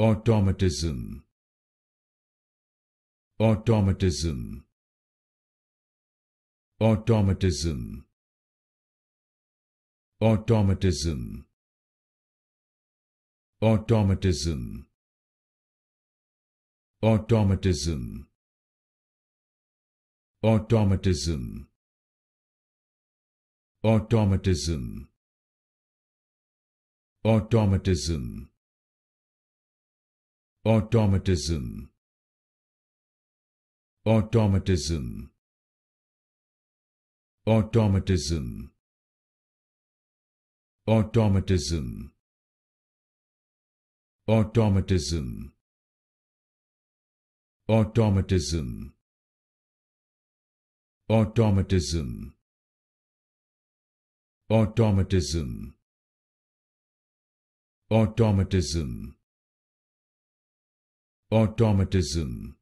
automatism automatism automatism automatism automatism automatism automatism automatism automatism automatism automatism automatism automatism automatism automatism automatism automatism automatism automatism